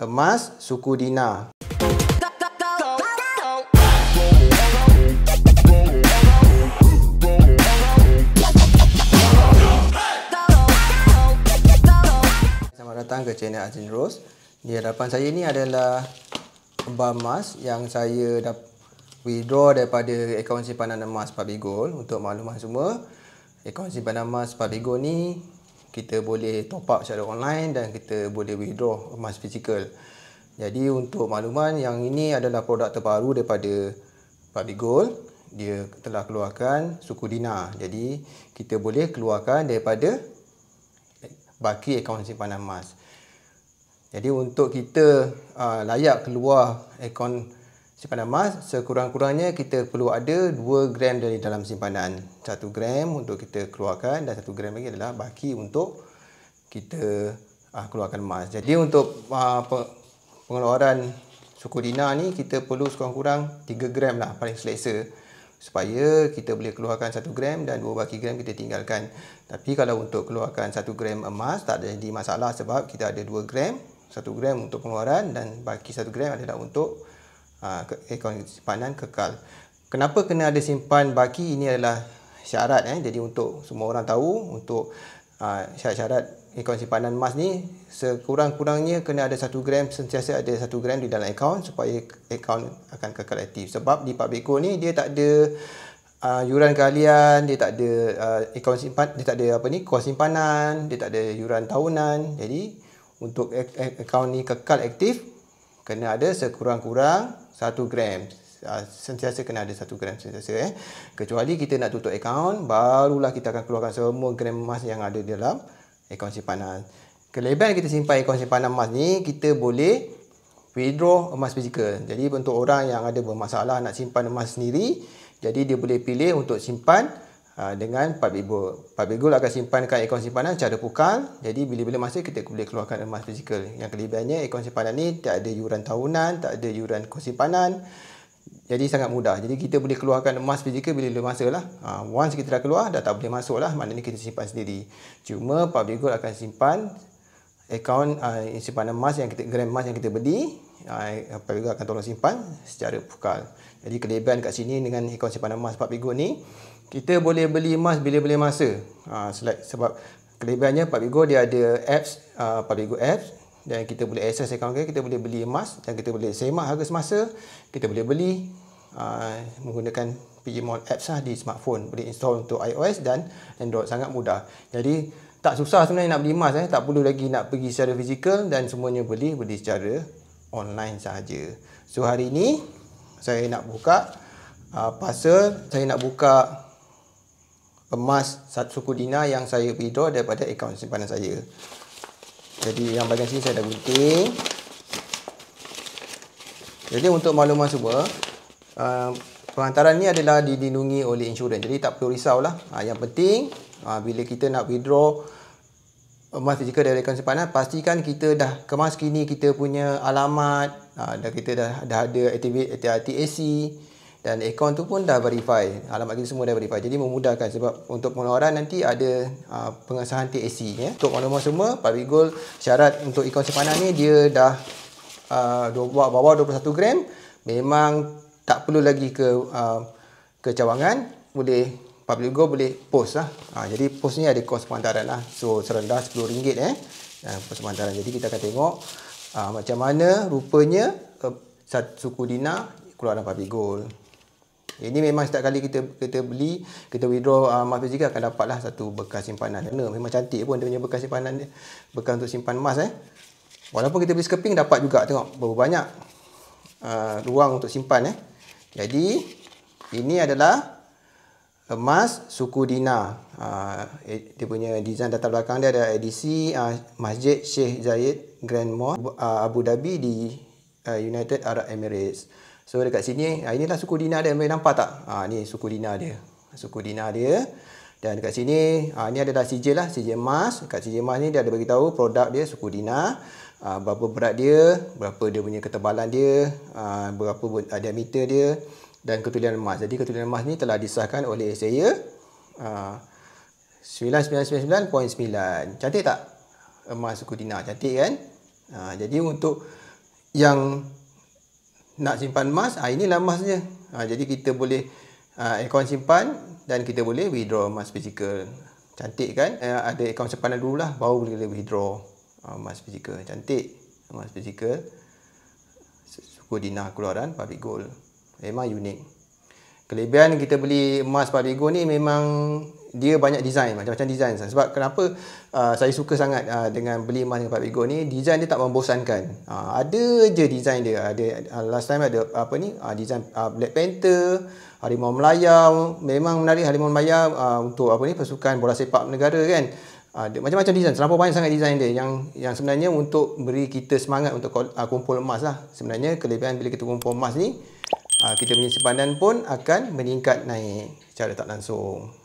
emas suku Dina. Selamat datang ke channel Azin Rose. Di hadapan saya ni adalah bar emas yang saya dapat withdraw daripada akaun simpanan emas Pabigol untuk makluman semua. Akaun simpanan emas Pabigol ni kita boleh top up secara online dan kita boleh withdraw emas fizikal. Jadi untuk makluman yang ini adalah produk terbaru daripada Public Gold. Dia telah keluarkan suku dinar. Jadi kita boleh keluarkan daripada baki akaun simpanan emas. Jadi untuk kita ah, layak keluar akaun simpanan emas sekurang-kurangnya kita perlu ada 2 gram dari dalam simpanan 1 gram untuk kita keluarkan dan 1 gram lagi adalah baki untuk kita uh, keluarkan emas jadi untuk uh, pengeluaran suku dina ni kita perlu sekurang-kurang 3 gram lah paling selesa supaya kita boleh keluarkan 1 gram dan 2 baki gram kita tinggalkan tapi kalau untuk keluarkan 1 gram emas tak ada jadi masalah sebab kita ada 2 gram 1 gram untuk pengeluaran dan baki 1 gram adalah untuk akaun ha, eh, simpanan kekal. Kenapa kena ada simpan baki ini adalah syarat eh. Jadi untuk semua orang tahu untuk ha, syarat-syarat akaun eh, simpanan emas ni sekurang-kurangnya kena ada 1 gram sentiasa ada 1 gram di dalam akaun supaya akaun akan kekal aktif. Sebab di Public Gold ni dia tak ada Uh, yuran kalian, dia tak ada uh, eh, akaun simpan dia tak ada apa ni kos simpanan dia tak ada yuran tahunan jadi untuk akaun ni kekal aktif kena ada sekurang-kurang 1 gram ah, sentiasa kena ada 1 gram sentiasa eh kecuali kita nak tutup akaun barulah kita akan keluarkan semua gram emas yang ada di dalam akaun simpanan kelebihan kita simpan akaun simpanan emas ni kita boleh withdraw emas fizikal jadi untuk orang yang ada bermasalah nak simpan emas sendiri jadi dia boleh pilih untuk simpan Ah, dengan public gold. Public gold akan simpankan akaun simpanan secara pukal. Jadi bila-bila masa kita boleh keluarkan emas fizikal. Yang kelebihannya akaun simpanan ni tak ada yuran tahunan, tak ada yuran kos simpanan. Jadi sangat mudah. Jadi kita boleh keluarkan emas fizikal bila-bila masa lah. Ah, once kita dah keluar, dah tak boleh masuk lah. Maknanya kita simpan sendiri. Cuma public lah gold akan simpan akaun ah, simpanan emas yang kita, grand emas yang kita beli apa juga akan tolong simpan secara pukal. Jadi kelebihan kat sini dengan akaun simpanan emas pak bigo ni, kita boleh beli emas bila-bila masa. Ha, sebab kelebihannya pak bigo dia ada apps, uh, ha, 4 bigot apps dan kita boleh access akaun kita, kita boleh beli emas dan kita boleh semak harga semasa, kita boleh beli uh, menggunakan Pigimon apps lah di smartphone. Boleh install untuk iOS dan Android. Sangat mudah. Jadi, tak susah sebenarnya nak beli emas eh. Tak perlu lagi nak pergi secara fizikal dan semuanya beli, beli secara online sahaja. So hari ini saya nak buka uh, pasal saya nak buka emas suku dinar yang saya withdraw daripada akaun simpanan saya. Jadi yang bagian sini saya dah gunting. Jadi untuk makluman semua, uh, penghantaran ni adalah dilindungi oleh insurans. Jadi tak perlu risaulah. Uh, yang penting uh, bila kita nak withdraw rumah fizikal dari rekaan simpanan pastikan kita dah kemas kini kita punya alamat dah kita dah, dah ada aktiviti TAC dan akaun tu pun dah verify alamat kita semua dah verify jadi memudahkan sebab untuk pengeluaran nanti ada ah, pengesahan TAC ya. untuk maklumat semua public goal syarat untuk akaun simpanan ni dia dah uh, bawah 21 gram memang tak perlu lagi ke uh, ke boleh public go boleh post lah. Ha, jadi post ni ada kos pemantaran lah. So serendah RM10 eh. Ha, kos pemantaran. Jadi kita akan tengok ha, macam mana rupanya eh, satu uh, suku dina keluaran public gold. Ini memang setiap kali kita kita beli, kita withdraw uh, mas fizikal akan dapat lah satu bekas simpanan. Kerana memang cantik pun dia punya bekas simpanan dia. Bekas untuk simpan emas eh. Walaupun kita beli sekeping dapat juga tengok berapa banyak uh, ruang untuk simpan eh. Jadi ini adalah emas suku Dina. Uh, dia punya design data belakang dia ada edisi uh, ah, Masjid Sheikh Zayed Grand Mall uh, Abu Dhabi di uh, United Arab Emirates. So dekat sini, uh, inilah suku Dina dia. Mereka nampak tak? Uh, ni suku Dina dia. Suku Dina dia. Dan dekat sini, uh, ni adalah sijil lah. Sijil emas. Dekat sijil emas ni dia ada bagi tahu produk dia suku Dina. Uh, berapa berat dia, berapa dia punya ketebalan dia, uh, berapa uh, diameter dia dan ketulian emas. Jadi ketulian emas ni telah disahkan oleh SIA uh, 9999.9. Cantik tak? Emas suku dinar. Cantik kan? Uh, jadi untuk yang nak simpan emas, ah, ini lah emasnya. Uh, jadi kita boleh uh, akaun simpan dan kita boleh withdraw emas fizikal. Cantik kan? Uh, ada akaun simpanan dulu lah. Baru boleh withdraw emas fizikal. Cantik emas fizikal. Suku dinar keluaran public gold. Eh, memang unik. Kelebihan kita beli emas Parigo ni memang dia banyak design, macam-macam design. Sebab kenapa uh, saya suka sangat uh, dengan beli emas dengan Parigo ni, design dia tak membosankan. Uh, ada je design dia. Ada uh, last time ada apa ni? Uh, design uh, Black Panther, Harimau Melaya, memang menarik Harimau Melaya uh, untuk apa ni? Pasukan bola sepak negara kan. Uh, macam-macam design, terlalu banyak sangat design dia yang yang sebenarnya untuk beri kita semangat untuk uh, kumpul emas lah. Sebenarnya kelebihan bila kita kumpul emas ni Ah, kita punya simpanan pun akan meningkat naik secara tak langsung.